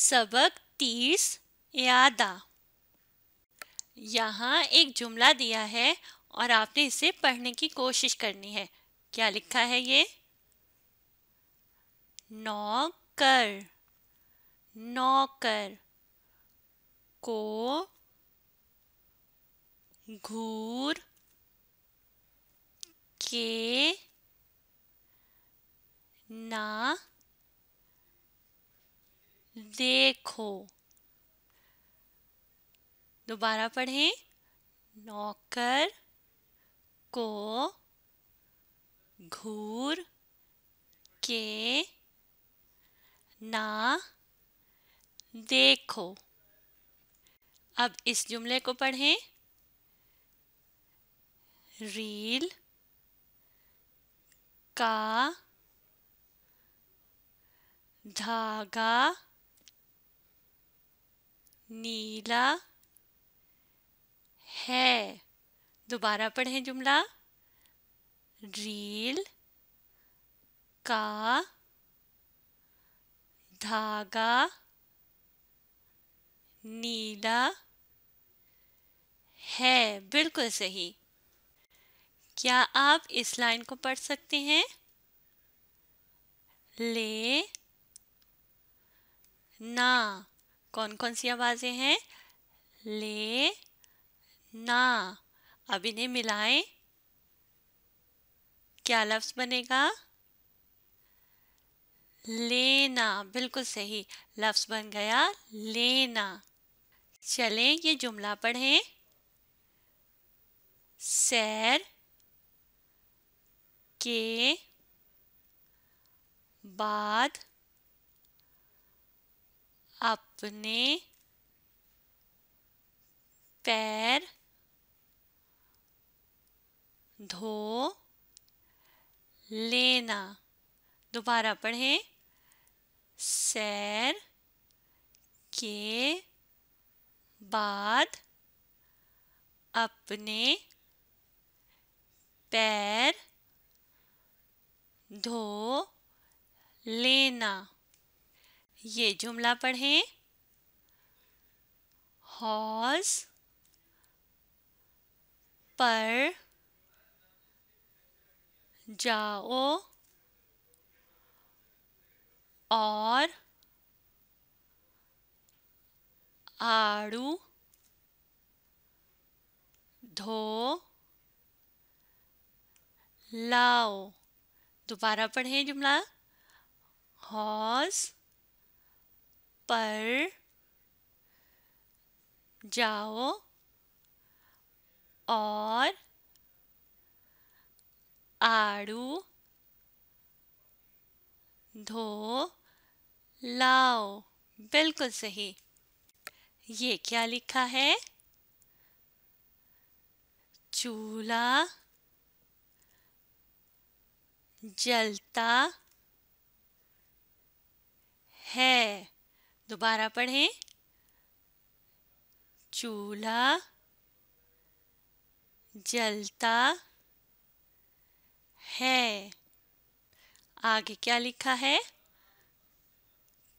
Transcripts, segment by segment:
सबक तीस यादा यहाँ एक जुमला दिया है और आपने इसे पढ़ने की कोशिश करनी है क्या लिखा है ये नौकर नौकर को घूर के ना देखो दोबारा पढ़ें नौकर को घूर के ना देखो अब इस जुमले को पढ़ें रील का धागा नीला है दोबारा पढ़ें जुमला रील का धागा नीला है बिल्कुल सही क्या आप इस लाइन को पढ़ सकते हैं ले ना कौन कौन सी आवाज़ें हैं ले ना अब इन्हें मिलाएं क्या लफ्ज़ बनेगा लेना बिल्कुल सही लफ्ज़ बन गया लेना चलें ये जुमला पढ़ें सैर के बाद अपने पैर धो लेना दोबारा पढ़ें सैर के बाद अपने पैर धो लेना ये जुमला पढ़ें हॉज पर जाओ और आड़ू धो लाओ दोबारा पढ़ें जुमला हॉज पर जाओ और आड़ू धो लाओ बिल्कुल सही ये क्या लिखा है चूल्हा जलता है दोबारा पढ़ें चूल्हा जलता है आगे क्या लिखा है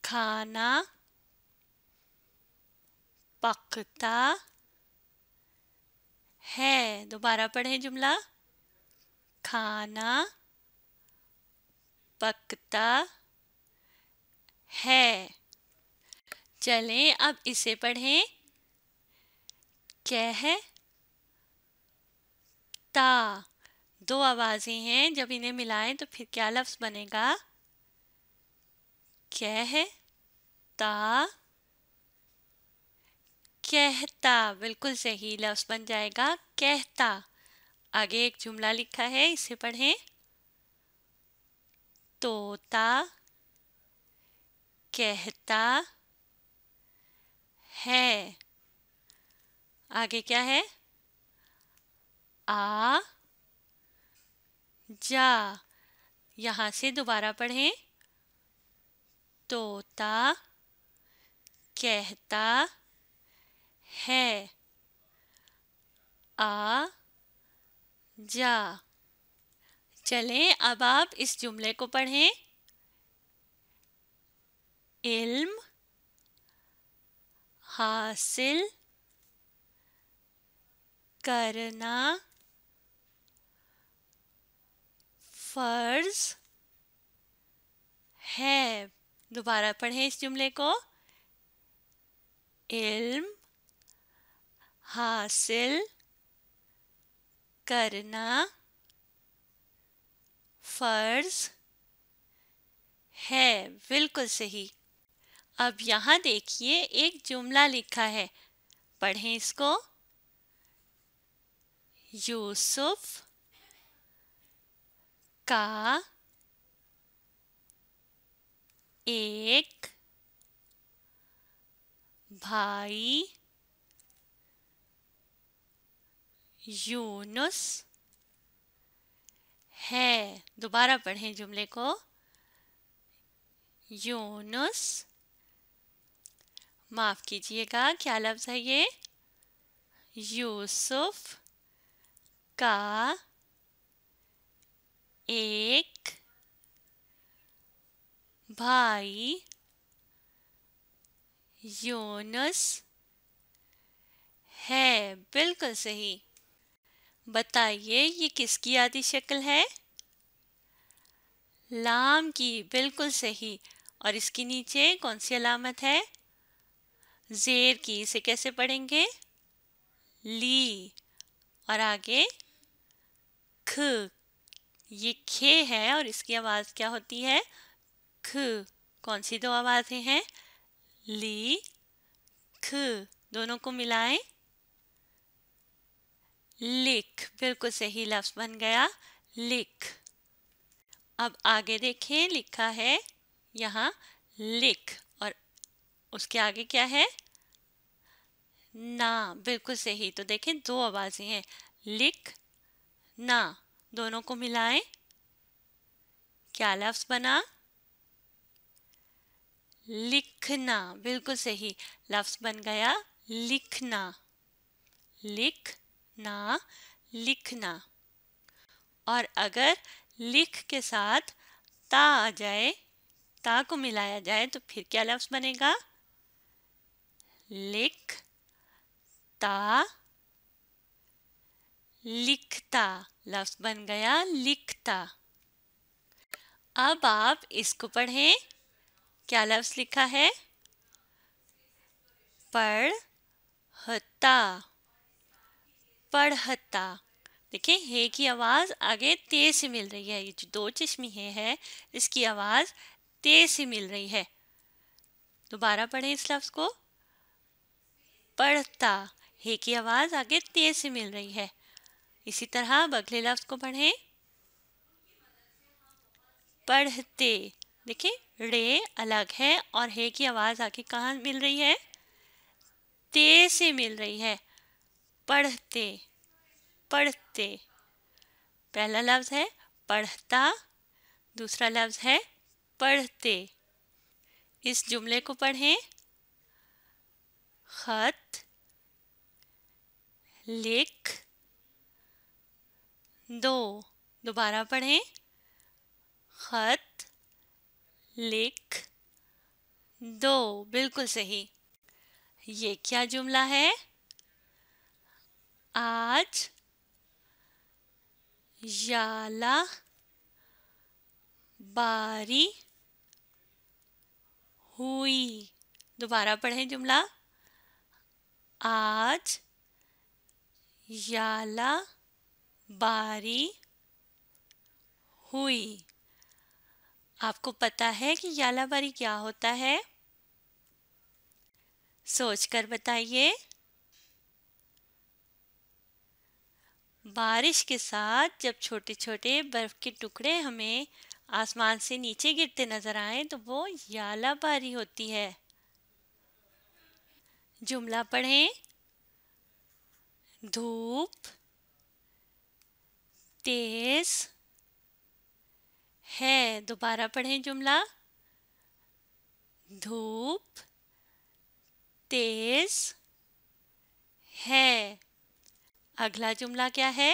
खाना पकता है दोबारा पढ़ें जुमला खाना पकता है चलें अब इसे पढ़ें है ता दो आवाज़ें हैं जब इन्हें मिलाएं तो फिर क्या लफ्ज़ बनेगा कह ता कहता बिल्कुल सही लफ्ज़ बन जाएगा कहता आगे एक जुमला लिखा है इसे पढ़ें तोता कहता है आगे क्या है आ जा यहां से दोबारा पढ़ें तोता कहता है आ जा चलें अब आप इस जुमले को पढ़ें इल्म हासिल करना फर्ज है दोबारा पढ़ें इस जुमले को इल्म हासिल करना फर्ज है बिल्कुल सही अब यहाँ देखिए एक जुमला लिखा है पढ़ें इसको यूसुफ का एक भाई यूनुस है दोबारा पढ़ें जुमले को यूनुस माफ़ कीजिएगा क्या लफ्ज़ है ये यूसुफ का एक भाई यूनस है बिल्कुल सही बताइए ये किसकी आदि शक्ल है लाम की बिल्कुल सही और इसके नीचे कौन सी अलामत है जेर की इसे कैसे पढ़ेंगे ली और आगे ख ये खे है और इसकी आवाज़ क्या होती है ख कौन सी दो आवाज़ें हैं ली ख दोनों को मिलाएं लिख बिल्कुल सही लफ्ज़ बन गया लिख अब आगे देखें लिखा है यहाँ लिख उसके आगे क्या है ना बिल्कुल सही तो देखें दो आवाज़ें हैं लिख ना दोनों को मिलाएं क्या लफ्ज़ बना लिखना बिल्कुल सही लफ्ज़ बन गया लिखना लिख ना लिखना और अगर लिख के साथ ता आ जाए ता को मिलाया जाए तो फिर क्या लफ्ज़ बनेगा लिखता लिखता लफ्ज बन गया लिखता अब आप इसको पढ़ें क्या लफ्ज लिखा है पढ़ता पढ़ता देखिए हे की आवाज़ आगे तेज से मिल रही है ये जो दो चश्मी हे है इसकी आवाज़ तेज से मिल रही है दोबारा पढ़ें इस लफ्ज़ को पढ़ता हे की आवाज़ आगे तेज से मिल रही है इसी तरह अब अगले लफ्ज को पढ़ें पढ़ते देखिए रे अलग है और हे की आवाज़ आगे कहाँ मिल रही है ते से मिल रही है पढ़ते पढ़ते पहला लफ्ज़ है पढ़ता दूसरा लफ्ज़ है पढ़ते इस जुमले को पढ़ें खत लिख दो दोबारा पढ़ें खत लिख दो बिल्कुल सही ये क्या जुमला है आज याला बारी हुई दोबारा पढ़ें जुमला आज याला बारी हुई आपको पता है कि याला बारी क्या होता है सोच कर बताइए बारिश के साथ जब छोटे छोटे बर्फ के टुकड़े हमें आसमान से नीचे गिरते नजर आए तो वो याला बारी होती है जुमला पढ़ें धूप तेज है दोबारा पढ़ें जुमला धूप तेज है अगला जुमला क्या है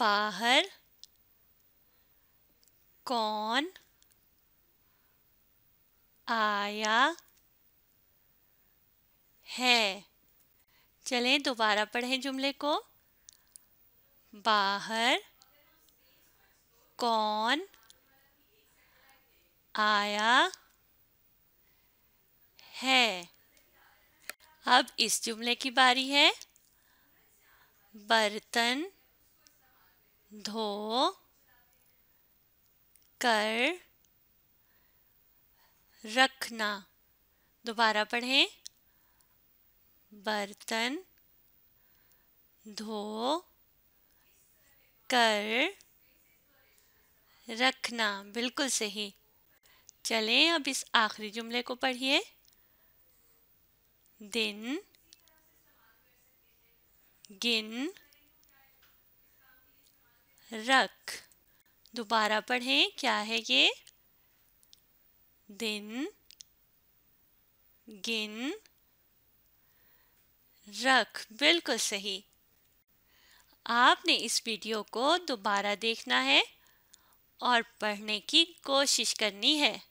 बाहर कौन आया है चलें दोबारा पढ़ें जुमले को बाहर कौन आया है अब इस जुमले की बारी है बर्तन धो कर रखना दोबारा पढ़ें बर्तन धो कर रखना बिल्कुल सही चलें अब इस आखिरी जुमले को पढ़िए दिन गिन रख दोबारा पढ़ें क्या है ये दिन गिन रख बिल्कुल सही आपने इस वीडियो को दोबारा देखना है और पढ़ने की कोशिश करनी है